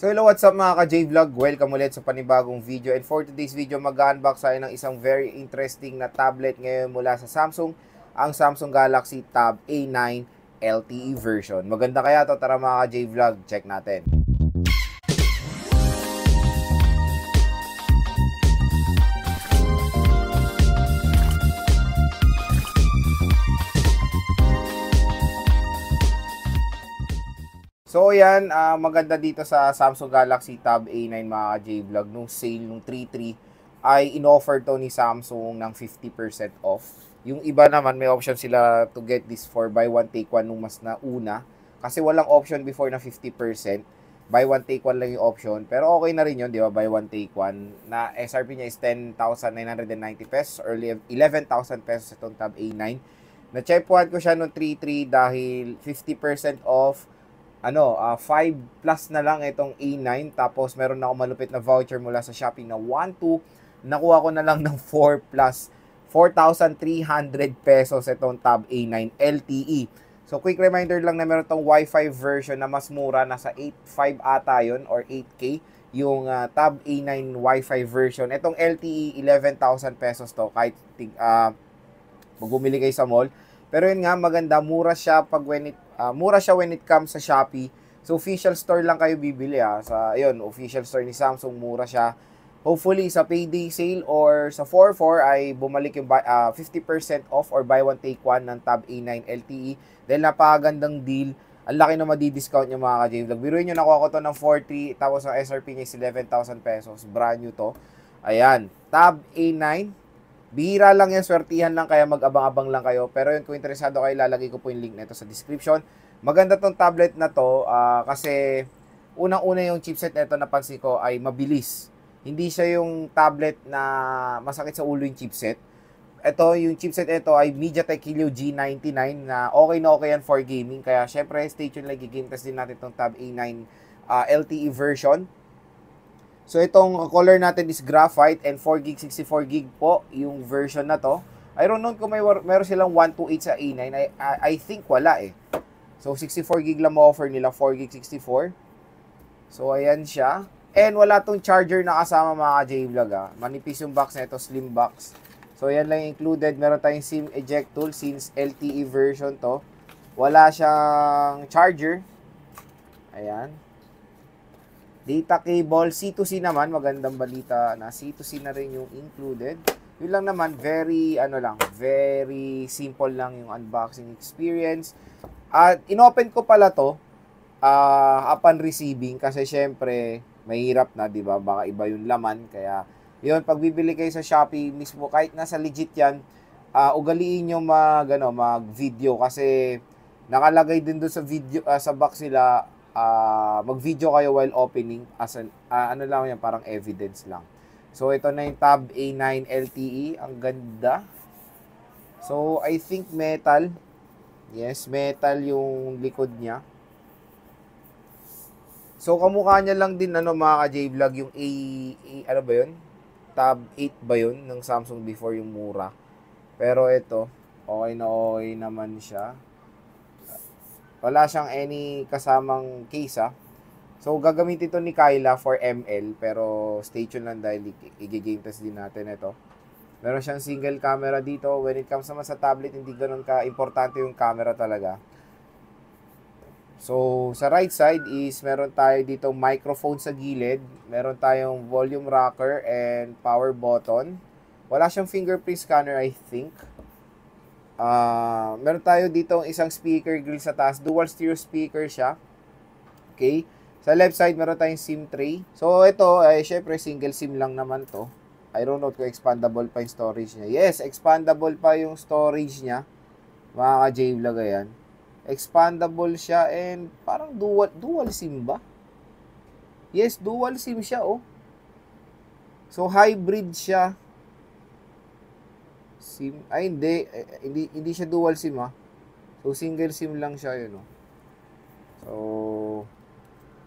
So hello, what's up mga ka-J Vlog? Welcome ulit sa panibagong video and for today's video mag-unbox tayo ng isang very interesting na tablet ngayon mula sa Samsung, ang Samsung Galaxy Tab A9 LTE version. Maganda kaya to, tara mga ka-J Vlog, check natin. So yan, uh, maganda dito sa Samsung Galaxy Tab A9 mga J-Vlog. Nung sale, nung 3.3 ay inoffer to ni Samsung ng 50% off. Yung iba naman may option sila to get this for buy 1 take 1 nung mas nauna. Kasi walang option before na 50%. Buy 1 take 1 lang yung option. Pero okay na rin yun, di ba? Buy 1 take 1. Na SRP niya is 10,990 pesos or 11,000 pesos itong Tab A9. Na-check ko siya nung 3.3 dahil 50% off ano, uh, ah, 5 plus na lang itong A9 tapos meron na ako malupit na voucher mula sa Shopee na 12 Nakuha ko na lang ng 4 plus 4,300 pesos itong Tab A9 LTE. So quick reminder lang na meron tong Wi-Fi version na mas mura, nasa 8.5 ata yon or 8K yung uh, Tab A9 Wi-Fi version. Itong LTE, 11,000 pesos to kahit uh, bumili kayo sa mall. Pero yun nga, maganda, mura siya pag when it Uh, mura siya when it comes sa Shopee. So official store lang kayo bibili ha. Ah. Sa ayun, official store ni Samsung mura siya. Hopefully sa payday sale or sa 44 ay bumalik yung buy, uh, ah, 50% off or buy one take one ng Tab A9 LTE dahil napakagandang deal. Ang laki na madi-discount nyo mga ka-J Vlog. Biruin nyo, nakuha ko to ng 40, tapos ang SRP niya is 11,000 pesos. Brand new to. Ayan, Tab A9 Bihira lang yan, swertihan lang kaya mag-abang-abang lang kayo. Pero yung kung interesado kayo, lalagay ko po yung link nito sa description. Maganda tong tablet na to uh, kasi unang-una yung chipset nito na napansin ko ay mabilis. Hindi siya yung tablet na masakit sa ulo yung chipset. Ito, yung chipset ito ay MediaTek Helio G99 na okay na okay yan for gaming. Kaya syempre, stay tuned lagi. Game test din natin tong Tab A9 uh, ah, LTE version So itong color natin is graphite and 4GB, 64GB po yung version na to. I don't know kung may meron silang 128 sa A9. I, I, I think wala eh. So 64GB lang mo offer nila, 4GB, 64. So ayan siya. And wala tong charger na kasama mga J-Vlog ah. Manipis yung box na ito, slim box. So ayan lang included. Meron tayong SIM eject tool since LTE version to. Wala siyang charger. Ayan. Data cable, C2C naman, magandang balita na C2C na rin yung included. Yun lang naman, very, ano lang, very simple lang yung unboxing experience. At inopen ko pala to uh, upon receiving kasi syempre mahirap na, di ba? Baka iba yung laman. Kaya, yun, pag bibili kayo sa Shopee mismo, kahit nasa legit yan, uh, ugaliin nyo mag, ano, mag-video kasi nakalagay din doon sa video, uh, sa box nila, uh, Ah, mag-video kayo while opening as an, uh, ano lang yan, parang evidence lang. So, ito na yung Tab A9 LTE. Ang ganda. So, I think metal. Yes, metal yung likod niya. So, kamukha niya lang din, ano, mga ka-J-Vlog, yung A, A, ano ba yun? Tab 8 ba yun? Ng Samsung before yung mura. Pero ito, okay na okay naman siya. Wala siyang any kasamang case, ah. So, gagamitin ito ni Kyla for ML, pero stay tuned lang dahil i-game test din natin ito. Meron siyang single camera dito. When it comes naman sa tablet, hindi ganun ka-importante yung camera talaga. So, sa right side is meron tayo dito microphone sa gilid. Meron tayong volume rocker and power button. Wala siyang fingerprint scanner, I think. Uh, meron tayo dito isang speaker grill sa taas. Dual stereo speaker siya. Okay. Sa left side, meron tayong SIM tray. So, ito, ay eh, syempre, single SIM lang naman to. I don't know kung expandable pa yung storage niya. Yes, expandable pa yung storage niya. Mga ka-J-Vlog Expandable siya and parang dual, dual SIM ba? Yes, dual SIM siya, oh. So, hybrid siya. SIM, ay hindi, eh, eh hindi, hindi siya dual SIM, ah. So, single SIM lang siya, yun, oh. So,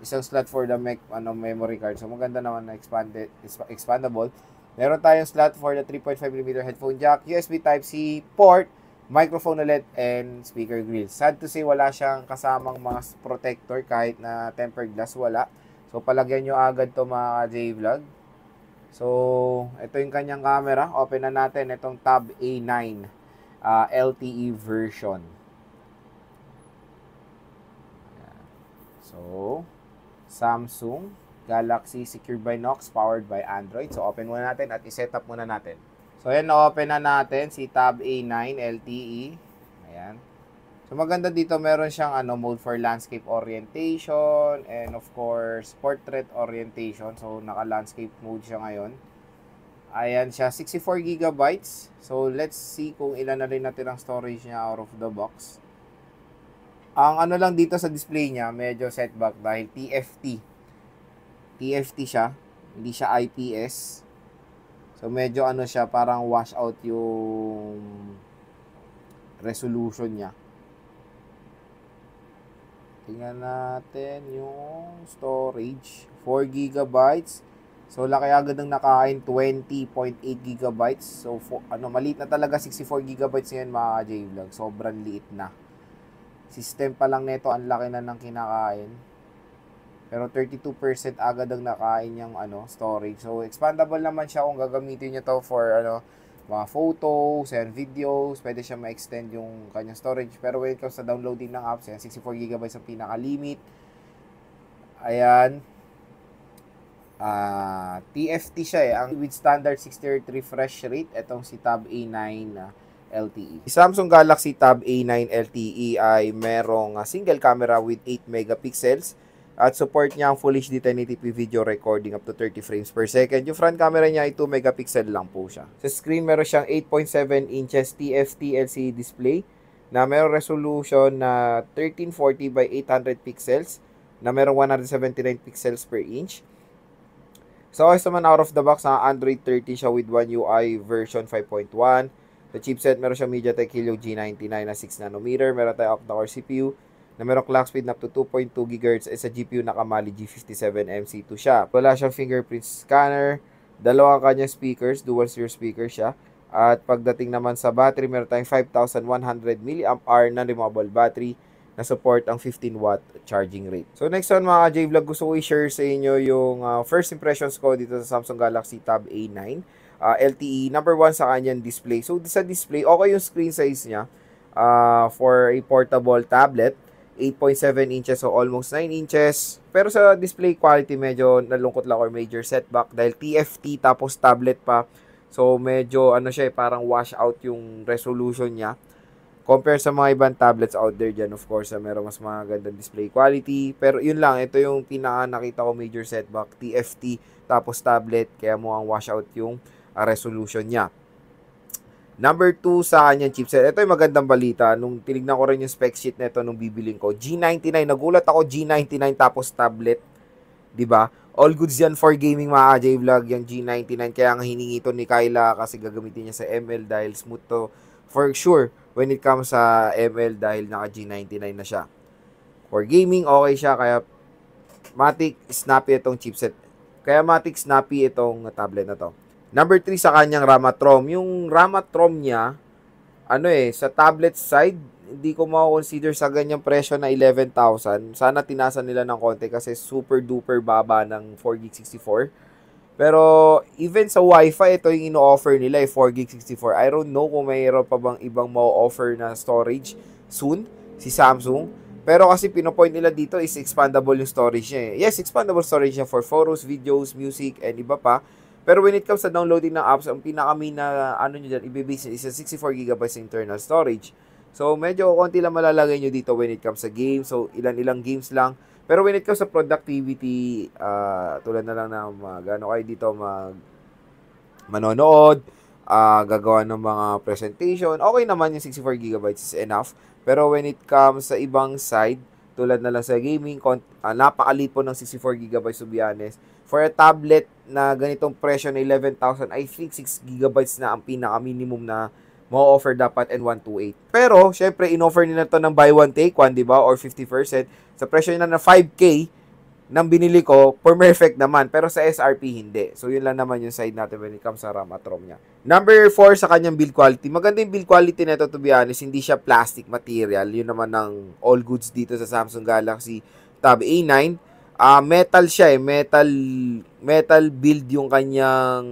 isang slot for the mech, ano, memory card. So maganda naman na expanded, expandable. Meron tayong slot for the 3.5mm headphone jack, USB Type-C port, microphone ulit, and speaker grill. Sad to say, wala siyang kasamang mga protector kahit na tempered glass, wala. So, palagyan nyo agad to mga J-Vlog. So, ito yung kanyang camera. Open na natin itong Tab A9 uh, ah, LTE version. So, Samsung Galaxy Secure by Knox powered by Android. So, open muna natin at i-set up muna natin. So, ayan, na-open na natin si Tab A9 LTE. Ayan. So, maganda dito, meron siyang ano, mode for landscape orientation and of course, portrait orientation. So, naka-landscape mode siya ngayon. Ayan siya, 64 GB. So, let's see kung ilan na rin natin ang storage niya out of the box. Ang ano lang dito sa display niya, medyo setback dahil TFT. TFT siya, hindi siya IPS. So medyo ano siya, parang wash out yung resolution niya. Tingnan natin yung storage. 4 GB. So laki agad ng nakain 20.8 GB. So for, ano maliit na talaga 64 gigabytes ngayon mga J-Vlog. Sobrang liit na. System pa lang nito, ang laki na ng kinakain. Pero 32% agad ang nakain niyang ano, storage. So, expandable naman siya kung gagamitin niyo to for ano, mga photos and videos. Pwede siya ma-extend yung kanyang storage. Pero when it comes sa downloading ng apps, yan, 64GB ang pinaka-limit. Ayan. Uh, ah, TFT siya eh. Ang with standard 60 hz refresh rate, itong si Tab A9 uh, LTE. Samsung Galaxy Tab A9 LTE ay merong ah, single camera with 8 megapixels at support niya ang Full HD 1080p video recording up to 30 frames per second. Yung front camera niya ay 2 megapixel lang po siya. Sa screen meron siyang 8.7 inches TFT LCD e display na merong resolution na 1340 by 800 pixels na merong 179 pixels per inch. So, OS naman out of the box na ah, Android 13 siya with One UI version 5.1 sa chipset, meron siyang MediaTek Helio G99 na 6 nanometer. Meron tayong octa-core CPU na merong clock speed na up to 2.2 GHz at sa GPU na Kamali G57MC2 siya. Wala siyang fingerprint scanner, dalawang kanyang speakers, dual sphere speaker siya. At pagdating naman sa battery, meron tayong 5,100 mAh na removable battery na support ang 15 watt charging rate. So next one mga J-Vlog, gusto ko i-share sa inyo yung uh, first impressions ko dito sa Samsung Galaxy Tab A9 uh, ah, LTE. Number one sa kanyang display. So sa display, okay yung screen size niya uh, for a portable tablet. 8.7 inches so almost 9 inches. Pero sa display quality medyo nalungkot lang or major setback dahil TFT tapos tablet pa. So medyo ano siya eh, parang wash out yung resolution niya. Compare sa mga ibang tablets out there dyan, of course, uh, ah, meron mas magandang display quality. Pero yun lang, ito yung pinaka nakita ko major setback, TFT, tapos tablet, kaya mo ang wash out yung uh, resolution niya. Number 2 sa kanyang chipset. Ito yung magandang balita. Nung tinignan ko rin yung spec sheet nito nung bibiling ko. G99. Nagulat ako G99 tapos tablet. ba? Diba? All goods yan for gaming mga AJ vlog Yung G99. Kaya ang hiningi ito ni Kyla kasi gagamitin niya sa ML dahil smooth to for sure when it comes sa ML dahil naka G99 na siya. For gaming, okay siya kaya Matic snappy itong chipset. Kaya Matic snappy itong tablet na to. Number 3 sa kanyang Ramatrom. Yung Ramatrom niya, ano eh, sa tablet side, hindi ko mako-consider sa ganyang presyo na 11,000. Sana tinasa nila ng konti kasi super duper baba ng 4GB64 pero even sa Wi-Fi, ito yung ino-offer nila, 4GB64. Eh, I don't know kung mayroon pa bang ibang ma-offer na storage soon, si Samsung. Pero kasi pinopoint nila dito is expandable yung storage niya. Eh. Yes, expandable storage niya for photos, videos, music, and iba pa. Pero when it comes sa downloading ng apps, ang pinaka-main na ano nyo dyan, ibibase is 64GB internal storage. So, medyo konti lang malalagay nyo dito when it comes sa games. So, ilan-ilang games lang. Pero when it comes sa productivity, uh, tulad na lang ng mag, ano kayo dito mag manonood, uh, gagawa ng mga presentation, okay naman yung 64 gb is enough. Pero when it comes sa ibang side, tulad na lang sa gaming, kont- uh, ah, napakalit po ng 64 gb to be honest. For a tablet na ganitong presyo na 11,000, I think 6 gb na ang pinaka-minimum na mo-offer dapat and 128. Pero, syempre, in-offer nila to ng buy one take one, di ba? Or 50%. Sa presyo nila na 5K, nang binili ko, perfect naman. Pero sa SRP, hindi. So, yun lang naman yung side natin when it comes sa RAM at ROM niya. Number 4 sa kanyang build quality. Maganda yung build quality nito to be honest. Hindi siya plastic material. Yun naman ng all goods dito sa Samsung Galaxy Tab A9. Uh, ah, metal siya eh. Metal, metal build yung kanyang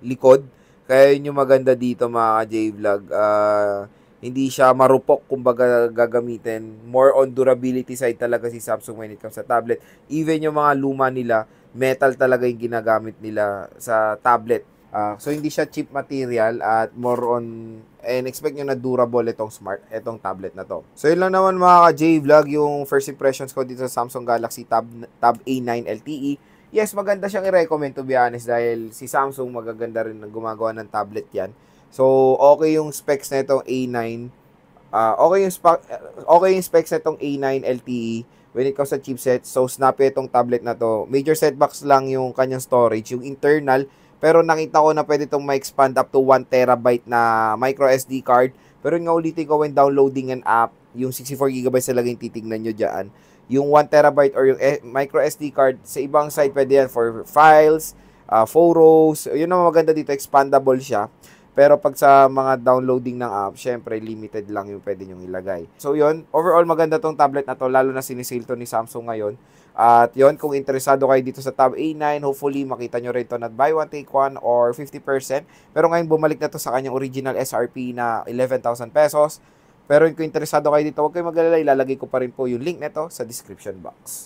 likod kaya yun yung maganda dito mga ka-J-Vlog. Uh, ah, hindi siya marupok kumbaga gagamitin. More on durability side talaga si Samsung when it comes sa tablet. Even yung mga luma nila, metal talaga yung ginagamit nila sa tablet. Uh, so hindi siya cheap material at more on and expect nyo na durable itong smart, itong tablet na to. So yun lang naman mga ka-J-Vlog yung first impressions ko dito sa Samsung Galaxy Tab, Tab A9 LTE yes, maganda siyang i-recommend to be honest dahil si Samsung magaganda rin ng gumagawa ng tablet yan. So, okay yung specs na itong A9. Uh, ah, okay, yung spa- okay yung specs na itong A9 LTE when it comes sa chipset. So, snappy itong tablet na to. Major setbacks lang yung kanyang storage, yung internal. Pero nakita ko na pwede itong ma-expand up to 1 terabyte na micro SD card. Pero nga ulitin ko when downloading an app, yung 64GB talaga yung titignan nyo dyan yung 1 terabyte or yung micro SD card. Sa ibang side, pwede yan for files, uh, photos. Yun ang maganda dito, expandable siya. Pero pag sa mga downloading ng app, syempre limited lang yung pwede nyong ilagay. So yun, overall maganda tong tablet na to, lalo na sinisale to ni Samsung ngayon. At yun, kung interesado kayo dito sa Tab A9, hopefully makita nyo rin to na buy one take one or 50%. Pero ngayon bumalik na to sa kanyang original SRP na 11,000 pesos. Pero kung interesado kayo dito, huwag kayong magalala, ilalagay ko pa rin po yung link nito sa description box.